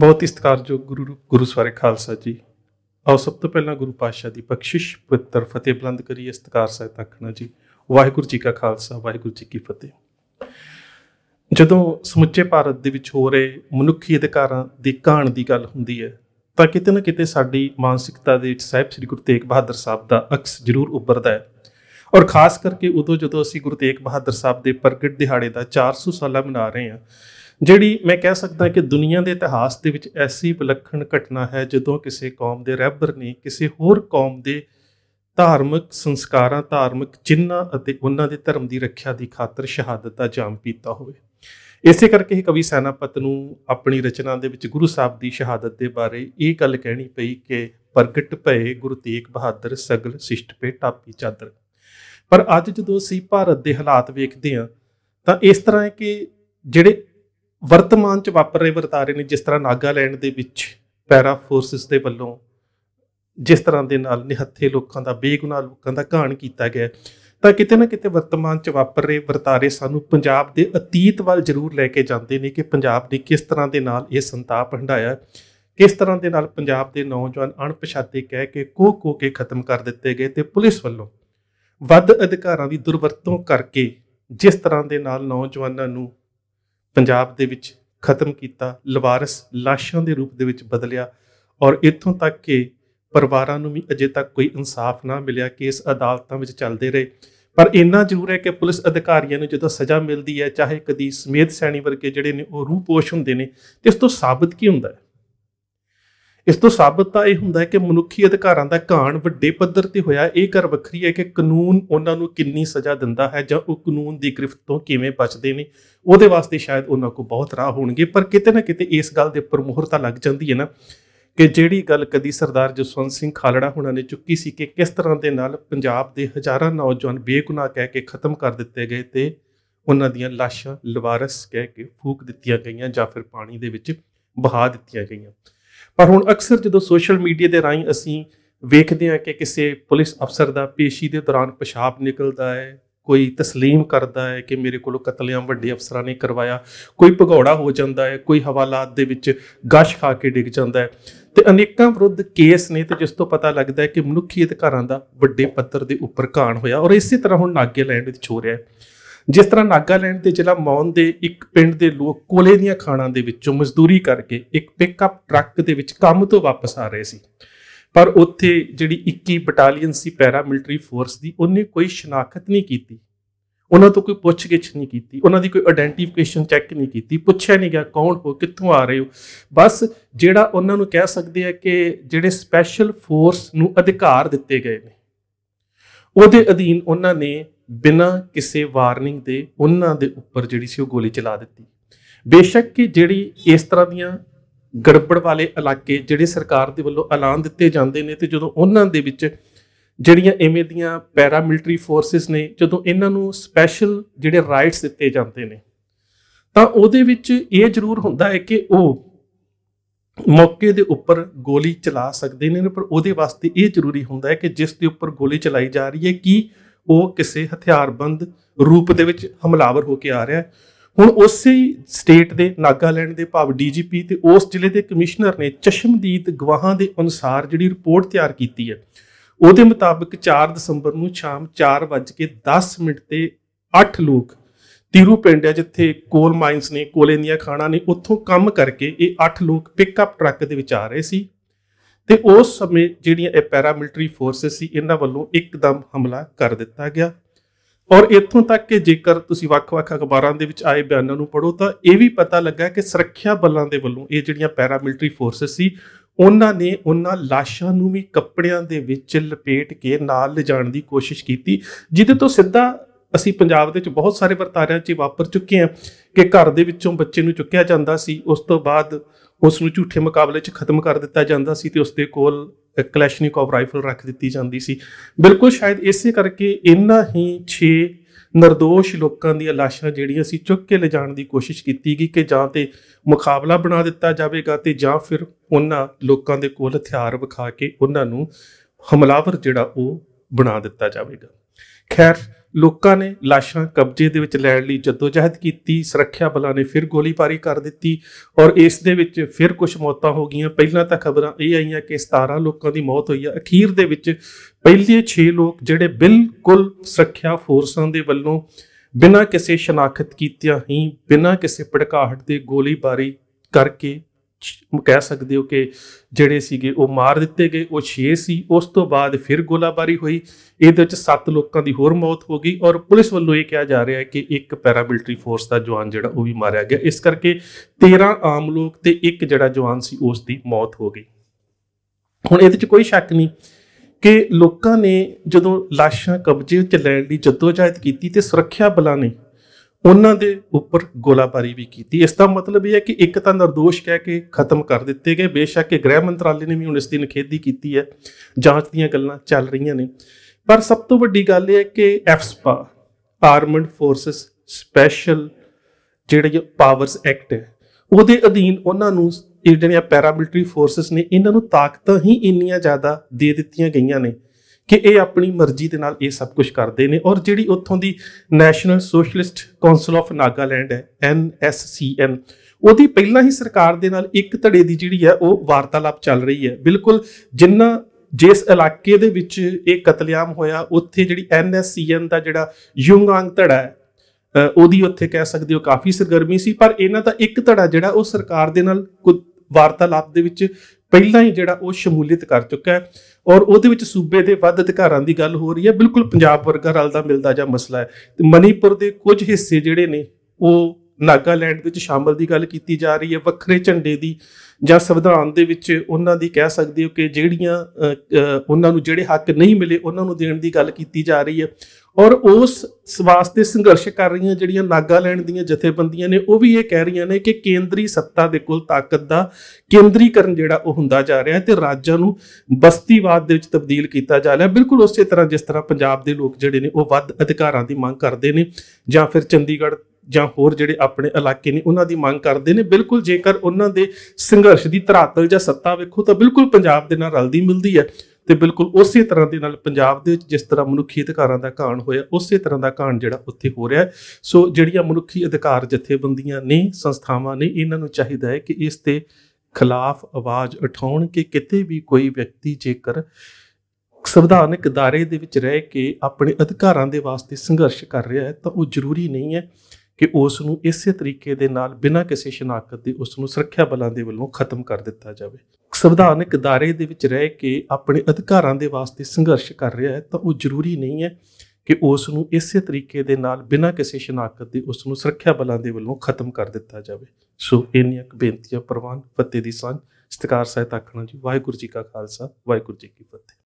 ਬਹੁਤ ਹੀ ਸਤਿਕਾਰਯੋਗ ਗੁਰੂ ਗੁਰੂ ਸਵਾਰੇ ਖਾਲਸਾ ਜੀ ਆਓ ਸਭ ਤੋਂ ਪਹਿਲਾਂ ਗੁਰੂ ਪਾਤਸ਼ਾਹ ਦੀ ਬਖਸ਼ਿਸ਼ ਪਵਿੱਤਰ ਫਤਿਹ ਬਲੰਦ ਕਰੀਏ ਸਤਿਕਾਰ ਸਹਿਤ ਆਖਣਾ ਜੀ ਵਾਹਿਗੁਰੂ ਜੀ ਕਾ ਖਾਲਸਾ ਵਾਹਿਗੁਰੂ ਜੀ ਕੀ ਫਤਿਹ ਜਦੋਂ ਸਮੁੱਚੇ ਭਾਰਤ ਦੇ ਵਿੱਚ ਹੋ ਰਹੇ ਮਨੁੱਖੀ ਅਧਿਕਾਰਾਂ ਦੀ ਕਾਣ ਦੀ ਗੱਲ ਹੁੰਦੀ ਹੈ ਤਾਂ ਕਿਤੇ ਨਾ ਕਿਤੇ ਸਾਡੀ ਮਾਨਸਿਕਤਾ ਦੇ ਵਿੱਚ ਸਾਹਿਬ ਸ੍ਰੀ ਗੁਰੂ ਤੇਗ ਬਹਾਦਰ ਸਾਹਿਬ ਦਾ ਅਕਸ ਜ਼ਰੂਰ ਉੱਭਰਦਾ ਹੈ ਔਰ ਖਾਸ ਕਰਕੇ ਉਦੋਂ ਜਦੋਂ ਅਸੀਂ ਗੁਰੂ ਤੇਗ ਬਹਾਦਰ ਸਾਹਿਬ ਦੇ ਪ੍ਰਗਟ ਦਿਹਾੜੇ ਦਾ 400 ਸਾਲਾ ਮਨਾ ਰਹੇ ਹਾਂ ਜਿਹੜੀ ਮੈਂ ਕਹਿ ਸਕਦਾ ਕਿ ਦੁਨੀਆ ਦੇ ਇਤਿਹਾਸ ਦੇ ਵਿੱਚ ਐਸੀ ਵਿਲੱਖਣ ਘਟਨਾ ਹੈ ਜਦੋਂ ਕਿਸੇ ਕੌਮ ਦੇ ਰਹਿਬਰ ਨੇ ਕਿਸੇ ਹੋਰ ਕੌਮ ਦੇ ਧਾਰਮਿਕ ਸੰਸਕਾਰਾਂ ਧਾਰਮਿਕ ਚਿੰਨ੍ਹਾਂ ਅਤੇ ਉਹਨਾਂ ਦੇ ਧਰਮ ਦੀ ਰੱਖਿਆ ਦੀ ਖਾਤਰ ਸ਼ਹਾਦਤ ਦਾ ਜਾਮ ਪੀਤਾ ਹੋਵੇ ਇਸੇ ਕਰਕੇ ਹੀ ਕਵੀ ਸੈਨਾਪਤ ਨੂੰ ਆਪਣੀ ਰਚਨਾ ਦੇ ਵਿੱਚ ਗੁਰੂ ਸਾਹਿਬ ਦੀ ਸ਼ਹਾਦਤ ਦੇ ਬਾਰੇ ਇਹ ਗੱਲ ਕਹਿਣੀ ਪਈ ਕਿ ਪ੍ਰਗਟ ਭਏ ਗੁਰੂ ਤੇਗ ਬਹਾਦਰ ਸਗਲ ਸਿਸ਼ਟ ਪੇ ਟਾਪੀ ਚਾਦਰ ਪਰ ਅੱਜ ਜਦੋਂ ਅਸੀਂ ਭਾਰਤ ਦੇ ਹਾਲਾਤ ਵੇਖਦੇ ਹਾਂ ਤਾਂ ਇਸ ਤਰ੍ਹਾਂ ਹੈ ਕਿ ਜਿਹੜੇ ਵਰਤਮਾਨ ਚ ਵਾਪਰ ਰਹੇ ਵਰਤਾਰੇ ਨੇ ਜਿਸ ਤਰ੍ਹਾਂ ਨਾਗਾਲੈਂਡ ਦੇ ਵਿੱਚ ਪੈਰਾ ਫੋਰਸਸ ਦੇ ਵੱਲੋਂ ਜਿਸ ਤਰ੍ਹਾਂ ਦੇ ਨਾਲ ਨਿਹੱਥੇ ਲੋਕਾਂ ਦਾ ਬੇਗੁਨਾਹ ਲੋਕਾਂ ਦਾ ਘਾਣ ਕੀਤਾ ਗਿਆ ਤਾਂ ਕਿਤੇ ਨਾ ਕਿਤੇ ਵਰਤਮਾਨ ਚ ਵਾਪਰ ਰਹੇ ਵਰਤਾਰੇ ਸਾਨੂੰ ਪੰਜਾਬ ਦੇ ਅਤੀਤ ਵੱਲ ਜ਼ਰੂਰ ਲੈ ਕੇ ਜਾਂਦੇ ਨੇ ਕਿ ਪੰਜਾਬ ਦੀ ਕਿਸ ਤਰ੍ਹਾਂ ਦੇ ਨਾਲ ਇਹ ਸੰਤਾਪ ਹੰਡਾਇਆ ਕਿਸ ਤਰ੍ਹਾਂ ਦੇ ਨਾਲ ਪੰਜਾਬ ਦੇ ਨੌਜਵਾਨ ਅਣਪਛਾਤੇ ਕਹਿ ਕੇ ਕੋਹ ਕੋ ਕੇ ਖਤਮ ਕਰ ਦਿੱਤੇ ਗਏ ਤੇ ਪੁਲਿਸ ਵੱਲੋਂ ਵੱਧ ਅਧਿਕਾਰਾਂ ਦੀ ਦੁਰਵਰਤੋਂ ਕਰਕੇ ਜਿਸ ਤਰ੍ਹਾਂ ਦੇ ਨਾਲ ਨੌਜਵਾਨਾਂ ਨੂੰ ਪੰਜਾਬ ਦੇ ਵਿੱਚ ਖਤਮ ਕੀਤਾ ਲਵਾਰਸ ਲਾਸ਼ਾਂ ਦੇ ਰੂਪ ਦੇ ਵਿੱਚ ਬਦਲਿਆ ਔਰ ਇੱਥੋਂ ਤੱਕ ਕਿ ਪਰਿਵਾਰਾਂ ਨੂੰ ਵੀ ਅਜੇ ਤੱਕ ਕੋਈ ਇਨਸਾਫ ਨਾ ਮਿਲਿਆ ਕੇਸ ਅਦਾਲਤਾਂ ਵਿੱਚ ਚੱਲਦੇ ਰਹੇ ਪਰ ਇੰਨਾ ਜ਼ਰੂਰ ਹੈ ਕਿ ਪੁਲਿਸ ਅਧਿਕਾਰੀਆਂ ਨੂੰ ਜਦੋਂ ਸਜ਼ਾ ਮਿਲਦੀ ਹੈ ਚਾਹੇ ਕਦੀ ਸਮੇਤ ਸੈਣੀ ਵਰਗੇ ਜਿਹੜੇ ਨੇ ਉਹ ਰੂਪੋਸ਼ ਹੁੰਦੇ ਨੇ ਤੇ ਇਸ ਤੋਂ ਸਾਬਤ ਕੀ ਹੁੰਦਾ ਹੈ ਇਸ ਤੋਂ ਸਾਬਤ ਤਾਂ ਇਹ ਹੁੰਦਾ ਹੈ ਕਿ ਮਨੁੱਖੀ ਅਧਿਕਾਰਾਂ ਦਾ ਘਾਣ ਵੱਡੇ ਪੱਧਰ ਤੇ ਹੋਇਆ ਇਹ ਕਰ ਵੱਖਰੀ ਹੈ ਕਿ ਕਾਨੂੰਨ ਉਹਨਾਂ ਨੂੰ ਕਿੰਨੀ ਸਜ਼ਾ ਦਿੰਦਾ ਹੈ ਜਾਂ ਉਹ ਕਾਨੂੰਨ ਦੀ ਗ੍ਰਿਫਤ ਤੋਂ ਕਿਵੇਂ ਬਚਦੇ ਨੇ ਉਹਦੇ ਵਾਸਤੇ ਸ਼ਾਇਦ ਉਹਨਾਂ ਕੋਲ ਬਹੁਤ ਰਾਹ ਹੋਣਗੇ ਪਰ ਕਿਤੇ ਨਾ ਕਿਤੇ ਇਸ ਗੱਲ ਦੇ ਉੱਪਰ ਮੋਹਰ ਤਾਂ ਲੱਗ ਜਾਂਦੀ ਹੈ ਨਾ ਕਿ ਜਿਹੜੀ ਗੱਲ ਕਦੀ ਸਰਦਾਰ ਜਸਵੰਤ ਸਿੰਘ ਖਾਲੜਾ ਹੁਣਾਂ ਨੇ ਚੁੱਕੀ ਸੀ ਕਿ ਕਿਸ ਤਰ੍ਹਾਂ ਦੇ ਨਾਲ ਪੰਜਾਬ ਦੇ ਹਜ਼ਾਰਾਂ ਨੌਜਵਾਨ ਬੇਗੁਨਾਹ ਕਹਿ ਕੇ ਖਤਮ ਕਰ ਦਿੱਤੇ ਗਏ ਤੇ ਉਹਨਾਂ ਦੀਆਂ ਲਾਸ਼ਾਂ ਲਵਾਰਸ ਕਹਿ ਕੇ ਫੂਕ ਦਿੱਤੀਆਂ ਗਈਆਂ ਜਾਂ ਫਿਰ ਪਾਣੀ ਦੇ ਵਿੱਚ ਬਹਾ ਦਿੱਤੀਆਂ ਗਈਆਂ ਪਰ ਹੁਣ ਅਕਸਰ ਜਦੋਂ ਸੋਸ਼ਲ ਮੀਡੀਆ ਦੇ ਰਾਹੀਂ ਅਸੀਂ ਵੇਖਦੇ ਹਾਂ ਕਿ ਕਿਸੇ ਪੁਲਿਸ ਅਫਸਰ ਦਾ ਪੇਸ਼ੀ ਦੇ ਦੌਰਾਨ ਪਿਸ਼ਾਬ ਨਿਕਲਦਾ ਹੈ ਕੋਈ تسلیم ਕਰਦਾ ਹੈ ਕਿ ਮੇਰੇ ਕੋਲੋਂ ਕਤਲੇਆਮ ਵੱਡੇ ਅਫਸਰਾਂ ਨੇ ਕਰਵਾਇਆ ਕੋਈ ਭਗੌੜਾ ਹੋ ਜਾਂਦਾ ਹੈ ਕੋਈ ਹਵਾਲਾਤ ਦੇ ਵਿੱਚ ਗਸ਼ ਖਾ ਕੇ ਡਿੱਗ ਜਾਂਦਾ ਹੈ ਤੇ ਅਨੇਕਾਂ ਵਿਰੁੱਧ ਕੇਸ ਨੇ ਤੇ ਜਿਸ ਤੋਂ ਪਤਾ ਲੱਗਦਾ ਹੈ ਕਿ ਮਨੁੱਖੀ ਅਧਿਕਾਰਾਂ ਦਾ ਵੱਡੇ ਪੱਤਰ ਦੇ ਉੱਪਰ ਘਾਣ ਹੋਇਆ ਔਰ ਇਸੇ ਤਰ੍ਹਾਂ ਹੁਣ ਨਾਗੇਲੈਂਡ ਵਿੱਚ ਹੋ ਰਿਹਾ ਹੈ ਜਿਸ ਤਰ੍ਹਾਂ ਨਾਗਾਲੈਂਡ ਦੇ ਜ਼ਿਲ੍ਹਾ ਮੌਨ ਦੇ ਇੱਕ ਪਿੰਡ ਦੇ ਲੋਕ ਕੋਲੇ ਦੀਆਂ ਖਾਣਾਂ ਦੇ ਵਿੱਚੋਂ ਮਜ਼ਦੂਰੀ ਕਰਕੇ ਇੱਕ ਪਿਕਅਪ ਟਰੱਕ ਦੇ ਵਿੱਚ ਕੰਮ ਤੋਂ ਵਾਪਸ ਆ ਰਹੇ ਸੀ ਪਰ ਉੱਥੇ ਜਿਹੜੀ 21 ਬਟਾਲੀਅਨ ਸੀ ਪੈਰਾ ਮਿਲਟਰੀ ਫੋਰਸ ਦੀ ਉਹਨੇ ਕੋਈ ਸ਼ਨਾਖਤ ਨਹੀਂ ਕੀਤੀ ਉਹਨਾਂ ਤੋਂ ਕੋਈ ਪੁੱਛਗਿੱਛ ਨਹੀਂ ਕੀਤੀ ਉਹਨਾਂ ਦੀ ਕੋਈ ਆਇਡੈਂਟੀਫਿਕੇਸ਼ਨ ਚੈੱਕ ਨਹੀਂ ਕੀਤੀ ਪੁੱਛਿਆ ਨਹੀਂ ਗਿਆ ਕੌਣ ਹੋ ਕਿੱਥੋਂ ਆ ਰਹੇ ਹੋ ਬਸ ਜਿਹੜਾ ਉਹਨਾਂ ਨੂੰ ਕਹਿ ਸਕਦੇ ਆ ਕਿ ਜਿਹੜੇ ਸਪੈਸ਼ਲ ਫੋਰਸ ਨੂੰ ਅਧਿਕਾਰ ਦਿੱਤੇ ਗਏ ਨੇ ਉਹਦੇ ਅਧੀਨ ਉਹਨਾਂ ਨੇ ਬਿਨਾਂ ਕਿਸੇ ਵਾਰਨਿੰਗ ਦੇ ਉਹਨਾਂ ਦੇ ਉੱਪਰ ਜਿਹੜੀ ਸੀ ਉਹ ਗੋਲੀ ਚਲਾ ਦਿੱਤੀ ਬੇਸ਼ੱਕ ਕਿ ਜਿਹੜੀ ਇਸ ਤਰ੍ਹਾਂ ਦੀਆਂ ਗੜਬੜ ਵਾਲੇ ਇਲਾਕੇ ਜਿਹੜੇ ਸਰਕਾਰ ਦੇ ਵੱਲੋਂ ਐਲਾਨ ਦਿੱਤੇ ਜਾਂਦੇ ਨੇ ਤੇ ਜਦੋਂ ਉਹਨਾਂ ਦੇ ਵਿੱਚ ਜਿਹੜੀਆਂ ਐਵੇਂ ਦੀਆਂ ਪੈਰਾ ਮਿਲਟਰੀ ਫੋਰਸਸ ਨੇ ਜਦੋਂ ਇਹਨਾਂ ਨੂੰ ਸਪੈਸ਼ਲ ਜਿਹੜੇ ਰਾਈਟਸ ਦਿੱਤੇ ਜਾਂਦੇ ਨੇ ਤਾਂ ਉਹਦੇ ਵਿੱਚ ਇਹ ਜ਼ਰੂਰ ਹੁੰਦਾ ਹੈ ਕਿ ਉਹ ਮੌਕੇ ਦੇ ਉੱਪਰ ਗੋਲੀ ਚਲਾ ਸਕਦੇ ਨੇ ਪਰ ਉਹਦੇ ਵਾਸਤੇ ਇਹ ਜ਼ਰੂਰੀ ਹੁੰਦਾ ਹੈ ਕਿ ਜਿਸ ਦੇ ਉੱਪਰ ਗੋਲੀ ਚਲਾਈ ਜਾ ਰਹੀ ਹੈ ਕਿ ਉਹ ਕਿਸੇ ਹਥਿਆਰਬੰਦ ਰੂਪ ਦੇ ਵਿੱਚ ਹਮਲਾਵਰ ਹੋ ਕੇ ਆ ਰਿਹਾ ਹੈ ਹੁਣ ਉਸੇ ਸਟੇਟ ਦੇ ਨਾਗਾਲੈਂਡ ਦੇ ਭਾਵ ਡੀਜੀਪੀ ਤੇ ਉਸ ਜ਼ਿਲ੍ਹੇ ਦੇ ਕਮਿਸ਼ਨਰ ਨੇ ਚਸ਼ਮਦੀਦ ਗਵਾਹਾਂ ਦੇ ਅਨੁਸਾਰ ਜਿਹੜੀ ਰਿਪੋਰਟ ਤਿਆਰ ਕੀਤੀ ਹੈ ਉਹਦੇ ਮੁਤਾਬਕ 4 ਦਸੰਬਰ ਨੂੰ ਸ਼ਾਮ 4:10 ਮਿੰਟ ਤੇ 8 ਲੋਕ ਤਿਰੂ ਪਿੰਡ ਹੈ ਜਿੱਥੇ ਕੋਲ ਮਾਈਨਸ ਨੇ ਕੋਲੇ ਦੀਆਂ ਖਾਣਾ ਨੇ ਉੱਥੋਂ ਕੰਮ ਕਰਕੇ ਇਹ 8 ਲੋਕ ਪਿਕਅਪ ਟਰੱਕ ਦੇ ਵਿੱਚ ਆ ਰਹੇ ਸੀ ਤੇ ਉਸ ਸਮੇਂ ਜਿਹੜੀਆਂ ਇਹ ਪੈਰਾਮਿਲਟਰੀ ਫੋਰਸਸ ਸੀ ਇਹਨਾਂ ਵੱਲੋਂ ਇੱਕਦਮ ਹਮਲਾ ਕਰ ਦਿੱਤਾ ਗਿਆ ਔਰ ਇਥੋਂ ਤੱਕ ਕਿ ਜੇਕਰ ਤੁਸੀਂ ਵੱਖ-ਵੱਖ ਅਖਬਾਰਾਂ ਦੇ ਵਿੱਚ ਆਏ ਬਿਆਨਾਂ ਨੂੰ ਪੜੋ ਤਾਂ ਇਹ ਵੀ ਪਤਾ ਲੱਗਾ ਕਿ ਸੁਰੱਖਿਆ ਬਲਾਂ ਦੇ ਵੱਲੋਂ ਇਹ ਜਿਹੜੀਆਂ ਪੈਰਾਮਿਲਟਰੀ ਫੋਰਸਸ ਸੀ ਉਹਨਾਂ ਨੇ ਉਹਨਾਂ ਲਾਸ਼ਾਂ ਨੂੰ ਵੀ ਕੱਪੜਿਆਂ ਦੇ ਵਿੱਚ ਲਪੇਟ ਕੇ ਨਾਲ ਲਿਜਾਣ ਦੀ ਕੋਸ਼ਿਸ਼ ਕੀਤੀ ਜਿੱਦੇ ਤੋਂ ਸਿੱਧਾ ਅਸੀਂ ਪੰਜਾਬ ਦੇ ਵਿੱਚ ਬਹੁਤ ਸਾਰੇ ਵਰਤਾਰਿਆਂ 'ਚ ਵਾਪਰ ਚੁੱਕੇ ਹਾਂ ਕਿ ਘਰ ਦੇ ਵਿੱਚੋਂ ਬੱਚੇ ਨੂੰ ਚੁੱਕਿਆ ਜਾਂਦਾ ਸੀ ਉਸ ਤੋਂ ਬਾਅਦ ਉਸ ਨੂੰ ਝੂਠੇ ਮੁਕਾਬਲੇ 'ਚ ਖਤਮ ਕਰ ਦਿੱਤਾ ਜਾਂਦਾ ਸੀ ਤੇ ਉਸ ਦੇ ਕੋਲ ਕਲੈਸ਼ਨਿਕੋਵ ਰਾਈਫਲ ਰੱਖ ਦਿੱਤੀ ਜਾਂਦੀ ਸੀ ਬਿਲਕੁਲ ਸ਼ਾਇਦ ਇਸੇ ਕਰਕੇ ਇੰਨਾ ਹੀ 6 ਨਿਰਦੋਸ਼ ਲੋਕਾਂ ਦੀਆਂ ਲਾਸ਼ਾਂ ਜਿਹੜੀਆਂ ਸੀ ਚੁੱਕ ਕੇ ਲਿਜਾਣ ਦੀ ਕੋਸ਼ਿਸ਼ ਕੀਤੀ ਗਈ ਕਿ ਜਾਂ ਤੇ ਮੁਕਾਬਲਾ ਬਣਾ ਦਿੱਤਾ ਜਾਵੇਗਾ ਤੇ ਜਾਂ ਫਿਰ ਉਹਨਾਂ ਲੋਕਾਂ ਦੇ ਕੋਲ ਹਥਿਆਰ ਵਿਖਾ ਕੇ ਉਹਨਾਂ ਨੂੰ ਹਮਲਾਵਰ ਜਿਹੜਾ ਉਹ ਬਣਾ ਦਿੱਤਾ ਜਾਵੇਗਾ ਖੈਰ ਲੋਕਾਂ ਨੇ ਲਾਸ਼ਾਂ ਕਬਜ਼ੇ ਦੇ ਵਿੱਚ ਲੈਣ ਲਈ ਜਦੋਜਹਿਦ ਕੀਤੀ ਸੁਰੱਖਿਆ ਬਲਾਂ ਨੇ ਫਿਰ ਗੋਲੀਬਾਰੀ ਕਰ ਦਿੱਤੀ ਔਰ ਇਸ ਦੇ ਵਿੱਚ ਫਿਰ ਕੁਝ ਮੌਤਾਂ ਹੋ ਗਈਆਂ ਪਹਿਲਾਂ ਤਾਂ ਖਬਰਾਂ ਇਹ ਆਈਆਂ ਕਿ 17 ਲੋਕਾਂ ਦੀ ਮੌਤ ਹੋਈ ਹੈ ਅਖੀਰ ਦੇ ਵਿੱਚ ਪਹਿਲੇ 6 ਲੋਕ ਜਿਹੜੇ ਬਿਲਕੁਲ ਸੁਰੱਖਿਆ ਫੋਰਸਾਂ ਦੇ ਵੱਲੋਂ ਬਿਨਾਂ ਕਿਸੇ ਸ਼ਨਾਖਤ ਕੀਤਿਆਂ ਹੀ ਬਿਨਾਂ ਕਿਸੇ ਪੜਕਾਹਟ ਦੇ ਗੋਲੀਬਾਰੀ ਕਰਕੇ ਕਹਿ ਸਕਦੇ ਹੋ ਕਿ ਜਿਹੜੇ ਸੀਗੇ ਉਹ ਮਾਰ ਦਿੱਤੇ ਗਏ ਉਹ 6 ਸੀ ਉਸ ਤੋਂ ਬਾਅਦ ਫਿਰ ਗੋਲਾਬਾਰੀ ਹੋਈ ਇਹਦੇ ਵਿੱਚ 7 ਲੋਕਾਂ ਦੀ ਹੋਰ ਮੌਤ ਹੋ ਗਈ ਔਰ ਪੁਲਿਸ ਵੱਲੋਂ ਇਹ ਕਿਹਾ ਜਾ ਰਿਹਾ ਹੈ ਕਿ ਇੱਕ ਪੈਰਾਮਿਲਟਰੀ ਫੋਰਸ ਦਾ ਜਵਾਨ ਜਿਹੜਾ ਉਹ ਵੀ ਮਾਰਿਆ ਗਿਆ ਇਸ ਕਰਕੇ 13 ਆਮ ਲੋਕ ਤੇ ਇੱਕ ਜਿਹੜਾ ਜਵਾਨ ਸੀ ਉਸ ਦੀ ਮੌਤ ਹੋ ਗਈ ਹੁਣ ਇਹਦੇ ਵਿੱਚ ਕੋਈ ਸ਼ੱਕ ਨਹੀਂ ਕਿ ਲੋਕਾਂ ਨੇ ਜਦੋਂ ਲਾਸ਼ਾਂ ਕਬਜ਼ੇ ਵਿੱਚ ਲੈਣ ਦੀ ਜਦੋਜਹਿਦ ਕੀਤੀ ਤੇ ਸੁਰੱਖਿਆ ਬਲਾਂ ਨੇ ਉਹਨਾਂ ਦੇ ਉੱਪਰ ਗੋਲਾਬਾਰੀ ਵੀ ਕੀਤੀ ਇਸ ਦਾ ਮਤਲਬ ਇਹ ਹੈ ਕਿ ਇੱਕ ਤਾਂ નિર્ਦੋਸ਼ ਕਹਿ ਕੇ ਖਤਮ ਕਰ ਦਿੱਤੇ ਗਏ ਬੇਸ਼ੱਕ ਕਿ ਗ੍ਰਹਿ ਮੰਤਰਾਲੇ ਨੇ ਵੀ ਹੁਣ ਇਸ ਦੀ ਨਖੇਦੀ ਕੀਤੀ ਹੈ ਜਾਂਚ ਦੀਆਂ ਗੱਲਾਂ ਚੱਲ ਰਹੀਆਂ ਨੇ ਪਰ ਸਭ ਤੋਂ ਵੱਡੀ ਗੱਲ ਇਹ ਹੈ ਕਿ ਐਫਸਪਾ ਆਰਮਡ ਫੋਰਸਸ ਸਪੈਸ਼ਲ ਜਿਹੜੇ ਪਾਵਰਸ ਐਕਟ ਹੈ ਉਹਦੇ ਅਧੀਨ ਉਹਨਾਂ ਨੂੰ ਜਿਹੜੀਆਂ ਪੈਰਾਮਿਲਟਰੀ ਫੋਰਸਸ ਨੇ ਇਹਨਾਂ ਨੂੰ ਤਾਕਤਾਂ ਹੀ ਇੰਨੀਆਂ ਜ਼ਿਆਦਾ ਦੇ ਦਿੱਤੀਆਂ ਗਈਆਂ ਨੇ ਕਿ ਇਹ ਆਪਣੀ ਮਰਜ਼ੀ ਦੇ ਨਾਲ ਇਹ ਸਭ ਕੁਝ ਕਰਦੇ ਨੇ ਔਰ ਜਿਹੜੀ ਉੱਥੋਂ ਦੀ National Socialist Council of Nagaland ਹੈ ਐਨਐਸਸੀਐਨ ਉਹਦੀ ਪਹਿਲਾਂ ਹੀ ਸਰਕਾਰ ਦੇ ਨਾਲ ਇੱਕ ਧੜੇ ਦੀ ਜਿਹੜੀ ਹੈ ਉਹ ਵਾਰਤਾਲਾਪ ਚੱਲ ਰਹੀ ਹੈ ਬਿਲਕੁਲ ਜਿੰਨਾ ਜਿਸ ਇਲਾਕੇ ਦੇ ਵਿੱਚ ਇਹ ਕਤਲੇਆਮ ਹੋਇਆ ਉੱਥੇ ਜਿਹੜੀ ਐਨਐਸਸੀਐਨ ਦਾ ਜਿਹੜਾ ਯੂੰਗਾਂਗ ਧੜਾ ਹੈ ਉਹਦੀ ਉੱਥੇ ਕਹਿ ਸਕਦੇ ਹੋ ਕਾਫੀ ਸਰਗਰਮੀ ਸੀ ਪਰ ਇਹਨਾਂ ਦਾ ਇੱਕ ਧੜਾ ਜਿਹੜਾ ਉਹ ਸਰਕਾਰ ਦੇ ਨਾਲ ਵਾਰਤਾਲਾਪ ਦੇ ਵਿੱਚ ਪਹਿਲਾਂ ਹੀ ਜਿਹੜਾ ਉਹ ਸ਼ਮੂਲੀਅਤ ਕਰ ਚੁੱਕਾ ਹੈ ਔਰ ਉਹਦੇ ਵਿੱਚ ਸੂਬੇ ਦੇ ਵੱਧ ਅਧਿਕਾਰਾਂ ਦੀ ਗੱਲ ਹੋ ਰਹੀ ਹੈ ਬਿਲਕੁਲ ਪੰਜਾਬ ਵਰਗਾ ਰਲਦਾ ਮਿਲਦਾ ਜਾਂ ਮਸਲਾ ਹੈ ਤੇ ਮਨੀਪੁਰ ਦੇ ਕੁਝ ਹਿੱਸੇ ਜਿਹੜੇ ਨੇ ਉਹ ਨਾਗਾਲੈਂਡ ਵਿੱਚ ਸ਼ਾਮਲ ਦੀ ਗੱਲ ਕੀਤੀ ਜਾ ਰਹੀ ਹੈ ਵੱਖਰੇ ਝੰਡੇ ਦੀ ਜਾਂ ਸੰਵਿਧਾਨ ਦੇ ਵਿੱਚ ਉਹਨਾਂ ਦੀ ਕਹਿ ਸਕਦੇ ਹੋ ਕਿ ਜਿਹੜੀਆਂ ਉਹਨਾਂ ਨੂੰ ਜਿਹੜੇ ਹੱਕ ਨਹੀਂ ਮਿਲੇ ਉਹਨਾਂ ਨੂੰ ਦੇਣ ਦੀ ਗੱਲ ਕੀਤੀ ਜਾ ਰਹੀ ਹੈ ਔਰ ਉਸ ਵਾਸਤੇ ਸੰਘਰਸ਼ ਕਰ ਰਹੀਆਂ ਜਿਹੜੀਆਂ ਨਾਗਾਲੈਂਡ ਦੀਆਂ ਜਥੇਬੰਦੀਆਂ ਨੇ ਉਹ ਵੀ ਇਹ ਕਹਿ ਰਹੀਆਂ ਨੇ ਕਿ ਕੇਂਦਰੀ ਸੱਤਾ ਦੇ ਕੋਲ ਤਾਕਤ ਦਾ ਕੇਂਦਰੀਕਰਨ ਜਿਹੜਾ ਉਹ ਹੁੰਦਾ ਜਾ ਰਿਹਾ ਹੈ ਤੇ ਰਾਜਾਂ ਨੂੰ ਬਸਤੀਵਾਦ ਦੇ ਵਿੱਚ ਤਬਦੀਲ ਕੀਤਾ ਜਾ ਰਿਹਾ ਬਿਲਕੁਲ ਉਸੇ ਤਰ੍ਹਾਂ ਜਿਸ ਤਰ੍ਹਾਂ ਪੰਜਾਬ ਦੇ ਲੋਕ ਜਿਹੜੇ ਨੇ ਉਹ ਵੱਧ ਅਧਿਕਾਰਾਂ ਦੀ ਮੰਗ ਕਰਦੇ ਨੇ ਜਾਂ ਫਿਰ ਚੰਡੀਗੜ੍ਹ ਜਾਂ ਹੋਰ ਜਿਹੜੇ ਆਪਣੇ ਇਲਾਕੇ ਨੇ ਉਹਨਾਂ ਦੀ ਮੰਗ ਕਰਦੇ ਨੇ ਬਿਲਕੁਲ ਜੇਕਰ ਉਹਨਾਂ ਦੇ ਸੰਘਰਸ਼ ਦੀ ਧਰਾਤਲ ਜਾਂ ਸੱਤਾ ਵੇਖੋ ਤਾਂ ਬਿਲਕੁਲ ਪੰਜਾਬ ਦੇ ਨਾਲ ਰਲਦੀ ਮਿਲਦੀ ਹੈ ਤੇ ਬਿਲਕੁਲ ਉਸੇ ਤਰ੍ਹਾਂ ਦੇ ਨਾਲ ਪੰਜਾਬ ਦੇ ਵਿੱਚ ਜਿਸ ਤਰ੍ਹਾਂ ਮਨੁੱਖੀ ਅਧਿਕਾਰਾਂ ਦਾ ਘਾਣ ਹੋਇਆ ਉਸੇ ਤਰ੍ਹਾਂ ਦਾ ਘਾਣ ਜਿਹੜਾ ਉੱਥੇ ਹੋ ਰਿਹਾ ਸੋ ਜਿਹੜੀਆਂ ਮਨੁੱਖੀ ਅਧਿਕਾਰ ਜਥੇਬੰਦੀਆਂ ਨੇ ਸੰਸਥਾਵਾਂ ਨੇ ਇਹਨਾਂ ਨੂੰ ਚਾਹੀਦਾ ਹੈ ਕਿ ਇਸ ਤੇ ਖਿਲਾਫ ਆਵਾਜ਼ ਉਠਾਉਣ ਕਿ ਕਿਤੇ ਵੀ ਕੋਈ ਵਿਅਕਤੀ ਜੇਕਰ ਸੰਵਿਧਾਨਿਕ ਦਾਇਰੇ ਦੇ ਵਿੱਚ ਰਹਿ ਕੇ ਆਪਣੇ ਅਧਿਕਾਰਾਂ ਦੇ ਵਾਸਤੇ ਸੰਘਰਸ਼ ਕਰ ਰਿਹਾ ਹੈ ਤਾਂ ਉਹ ਜ਼ਰੂਰੀ ਨਹੀਂ ਹੈ ਕਿ ਉਸ ਨੂੰ ਇਸੇ ਤਰੀਕੇ ਦੇ ਨਾਲ ਬਿਨਾਂ ਕਿਸੇ ਸ਼ਨਾਖਤ ਦੇ ਉਸ ਨੂੰ ਸੁਰੱਖਿਆ ਬਲਾਂ ਦੇ ਵੱਲੋਂ ਖਤਮ ਕਰ ਦਿੱਤਾ ਜਾਵੇ ਸੰਵਿਧਾਨਕ ਦਾਇਰੇ ਦੇ ਵਿੱਚ ਰਹਿ ਕੇ ਆਪਣੇ ਅਧਿਕਾਰਾਂ ਦੇ ਵਾਸਤੇ ਸੰਘਰਸ਼ ਕਰ ਰਿਹਾ ਹੈ ਤਾਂ ਉਹ ਜ਼ਰੂਰੀ ਨਹੀਂ ਹੈ ਕਿ ਉਸ ਨੂੰ ਇਸੇ ਤਰੀਕੇ ਦੇ ਨਾਲ ਬਿਨਾਂ ਕਿਸੇ ਸ਼ਨਾਖਤ ਦੇ ਉਸ ਨੂੰ ਸੁਰੱਖਿਆ ਬਲਾਂ ਦੇ ਵੱਲੋਂ ਖਤਮ ਕਰ ਦਿੱਤਾ ਜਾਵੇ ਸੋ ਇੰਨੀਆਂ ਬੇਨਤੀਆਂ ਪ੍ਰਵਾਨ ਫਤਿਹ ਦੀ ਸੰਗ ਸਤਿਕਾਰ ਸਹਿਤ ਆਖਣਾ ਜੀ ਵਾਹਿਗੁਰੂ ਜੀ ਕਾ ਖਾਲਸਾ ਵਾਹਿਗੁਰੂ ਜੀ ਕੀ ਫਤਿਹ